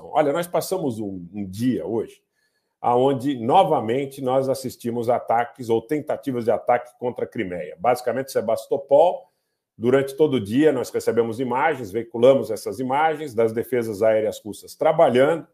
Olha, nós passamos um, um dia hoje aonde novamente nós assistimos ataques ou tentativas de ataque contra a Crimeia. Basicamente, Sebastopol, durante todo o dia nós recebemos imagens, veiculamos essas imagens das defesas aéreas russas trabalhando,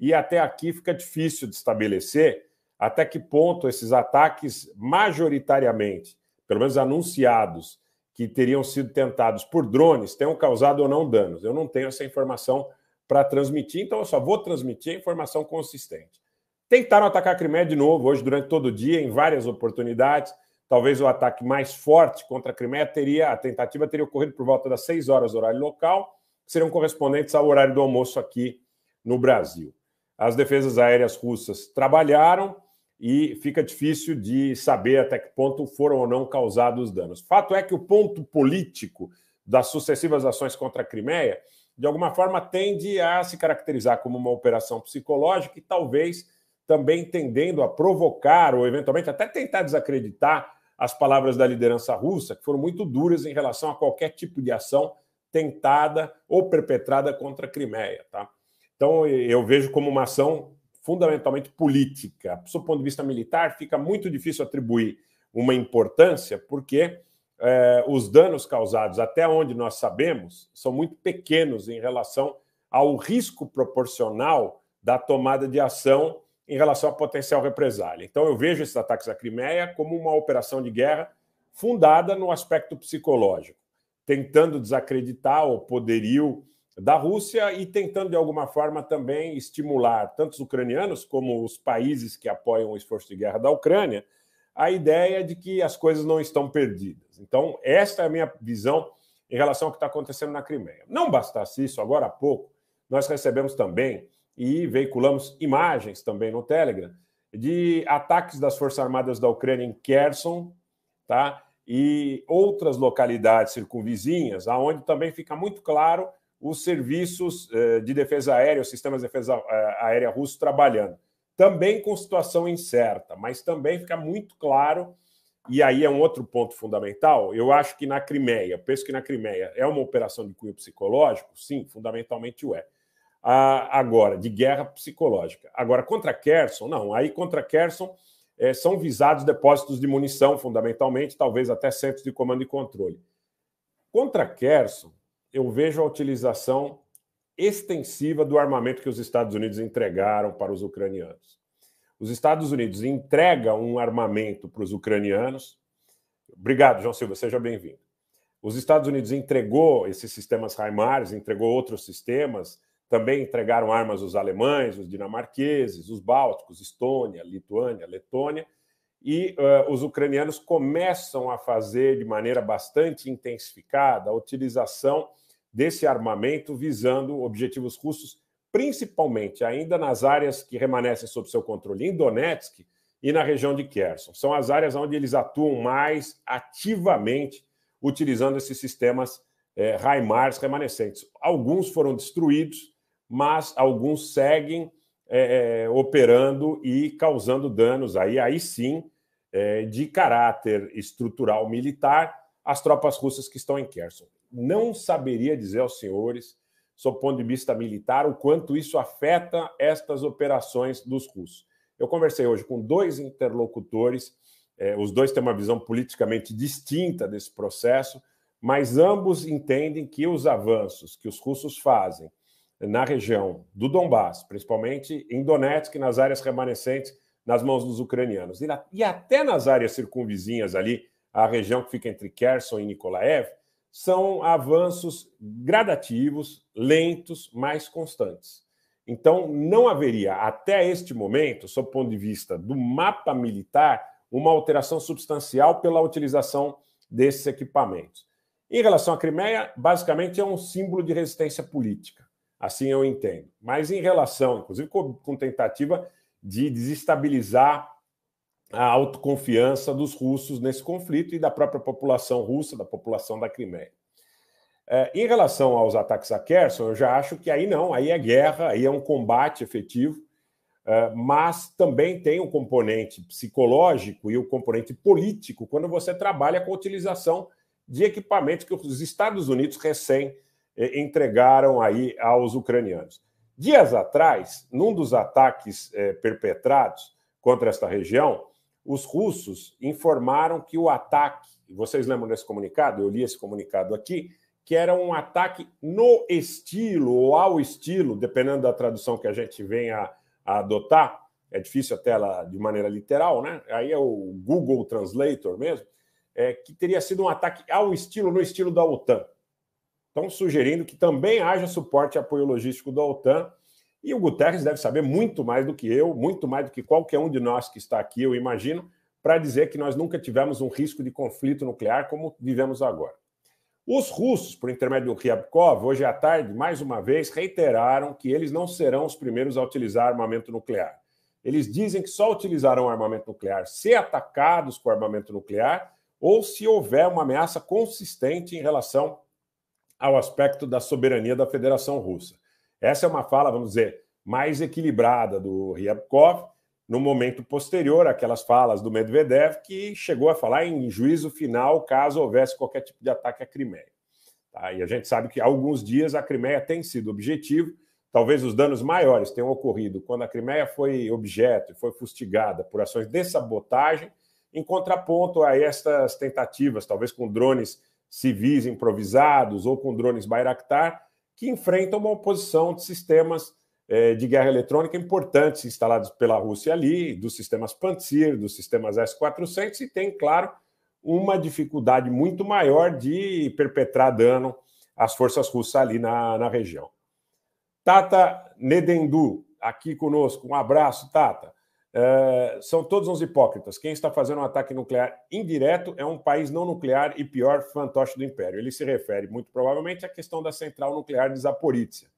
e até aqui fica difícil de estabelecer até que ponto esses ataques, majoritariamente, pelo menos anunciados, que teriam sido tentados por drones, tenham causado ou não danos. Eu não tenho essa informação para transmitir, então eu só vou transmitir a informação consistente. Tentaram atacar a Crimeia de novo hoje, durante todo o dia, em várias oportunidades. Talvez o ataque mais forte contra a Crimeia teria, a tentativa teria ocorrido por volta das 6 horas, horário local, que seriam correspondentes ao horário do almoço aqui no Brasil. As defesas aéreas russas trabalharam e fica difícil de saber até que ponto foram ou não causados danos. Fato é que o ponto político das sucessivas ações contra a Crimeia de alguma forma tende a se caracterizar como uma operação psicológica e talvez também tendendo a provocar ou eventualmente até tentar desacreditar as palavras da liderança russa, que foram muito duras em relação a qualquer tipo de ação tentada ou perpetrada contra a Crimeia. Tá? Então, eu vejo como uma ação fundamentalmente política. Do ponto de vista militar, fica muito difícil atribuir uma importância, porque é, os danos causados, até onde nós sabemos, são muito pequenos em relação ao risco proporcional da tomada de ação em relação à potencial represália. Então, eu vejo esses ataques à Crimeia como uma operação de guerra fundada no aspecto psicológico, tentando desacreditar o poderio da Rússia e tentando, de alguma forma, também estimular tanto os ucranianos como os países que apoiam o esforço de guerra da Ucrânia a ideia de que as coisas não estão perdidas. Então, esta é a minha visão em relação ao que está acontecendo na Crimeia. Não bastasse isso, agora há pouco, nós recebemos também e veiculamos imagens também no Telegram de ataques das Forças Armadas da Ucrânia em Kherson, tá? E outras localidades circunvizinhas, aonde também fica muito claro os serviços eh, de defesa aérea, os sistemas de defesa eh, aérea russos trabalhando também com situação incerta, mas também fica muito claro, e aí é um outro ponto fundamental, eu acho que na Crimeia, penso que na Crimeia é uma operação de cunho psicológico, sim, fundamentalmente o é. Ah, agora, de guerra psicológica. Agora, contra Kerson, não, aí contra Kerson é, são visados depósitos de munição, fundamentalmente, talvez até centros de comando e controle. Contra Kerson, eu vejo a utilização extensiva do armamento que os Estados Unidos entregaram para os ucranianos. Os Estados Unidos entregam um armamento para os ucranianos. Obrigado, João Silva, seja bem-vindo. Os Estados Unidos entregou esses sistemas HIMARS, entregou outros sistemas, também entregaram armas os alemães, os dinamarqueses, os bálticos, Estônia, Lituânia, Letônia, e uh, os ucranianos começam a fazer de maneira bastante intensificada a utilização desse armamento visando objetivos russos, principalmente ainda nas áreas que permanecem sob seu controle, em Donetsk e na região de Kherson. São as áreas onde eles atuam mais ativamente utilizando esses sistemas é, HIMARS remanescentes. Alguns foram destruídos, mas alguns seguem é, é, operando e causando danos aí, aí sim, é, de caráter estrutural militar as tropas russas que estão em Kherson. Não saberia dizer aos senhores, sob o ponto de vista militar, o quanto isso afeta estas operações dos russos. Eu conversei hoje com dois interlocutores, eh, os dois têm uma visão politicamente distinta desse processo, mas ambos entendem que os avanços que os russos fazem na região do Donbass, principalmente em Donetsk, nas áreas remanescentes nas mãos dos ucranianos, e, na, e até nas áreas circunvizinhas ali, a região que fica entre Kherson e Nikolaev, são avanços gradativos, lentos, mas constantes. Então, não haveria, até este momento, sob o ponto de vista do mapa militar, uma alteração substancial pela utilização desses equipamentos. Em relação à Crimeia, basicamente é um símbolo de resistência política, assim eu entendo. Mas em relação, inclusive com tentativa de desestabilizar a autoconfiança dos russos nesse conflito e da própria população russa, da população da Crimeia. É, em relação aos ataques a Kherson, eu já acho que aí não, aí é guerra, aí é um combate efetivo, é, mas também tem o um componente psicológico e o um componente político quando você trabalha com a utilização de equipamentos que os Estados Unidos recém é, entregaram aí aos ucranianos. Dias atrás, num dos ataques é, perpetrados contra esta região, os russos informaram que o ataque, vocês lembram desse comunicado? Eu li esse comunicado aqui, que era um ataque no estilo ou ao estilo, dependendo da tradução que a gente venha a adotar, é difícil até ela de maneira literal, né? Aí é o Google Translator mesmo, é, que teria sido um ataque ao estilo, no estilo da OTAN. Estão sugerindo que também haja suporte e apoio logístico da OTAN e o Guterres deve saber muito mais do que eu, muito mais do que qualquer um de nós que está aqui, eu imagino, para dizer que nós nunca tivemos um risco de conflito nuclear como vivemos agora. Os russos, por intermédio do Ryabkov, hoje à tarde, mais uma vez, reiteraram que eles não serão os primeiros a utilizar armamento nuclear. Eles dizem que só utilizarão armamento nuclear se atacados com armamento nuclear ou se houver uma ameaça consistente em relação ao aspecto da soberania da Federação Russa. Essa é uma fala, vamos dizer, mais equilibrada do Ryabkov, no momento posterior àquelas falas do Medvedev, que chegou a falar em juízo final caso houvesse qualquer tipo de ataque à Crimeia. Tá? E a gente sabe que há alguns dias a Crimeia tem sido objetivo, talvez os danos maiores tenham ocorrido quando a Crimeia foi objeto e foi fustigada por ações de sabotagem, em contraponto a estas tentativas, talvez com drones civis improvisados ou com drones Bayraktar, que enfrentam uma oposição de sistemas eh, de guerra eletrônica importantes instalados pela Rússia ali, dos sistemas Pantsir, dos sistemas S-400, e tem, claro, uma dificuldade muito maior de perpetrar dano às forças russas ali na, na região. Tata Nedendu, aqui conosco, um abraço, Tata. É, são todos uns hipócritas. Quem está fazendo um ataque nuclear indireto é um país não nuclear e pior fantoche do império. Ele se refere, muito provavelmente, à questão da central nuclear de Zaporizhia.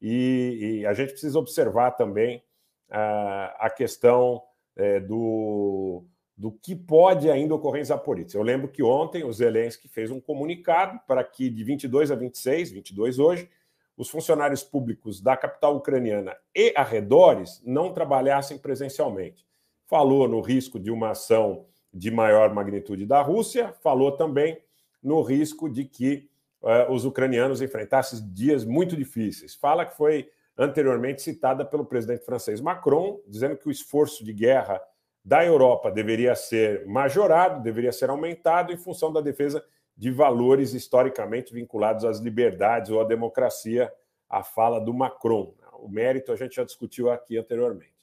E, e a gente precisa observar também a questão eh, do, do que pode ainda ocorrer em Zaporizhia. Eu lembro que ontem o Zelensky fez um comunicado para que de 22 a 26, 22 hoje, os funcionários públicos da capital ucraniana e arredores não trabalhassem presencialmente. Falou no risco de uma ação de maior magnitude da Rússia, falou também no risco de que uh, os ucranianos enfrentassem dias muito difíceis. Fala que foi anteriormente citada pelo presidente francês Macron, dizendo que o esforço de guerra da Europa deveria ser majorado, deveria ser aumentado em função da defesa de valores historicamente vinculados às liberdades ou à democracia, a fala do Macron. O mérito a gente já discutiu aqui anteriormente.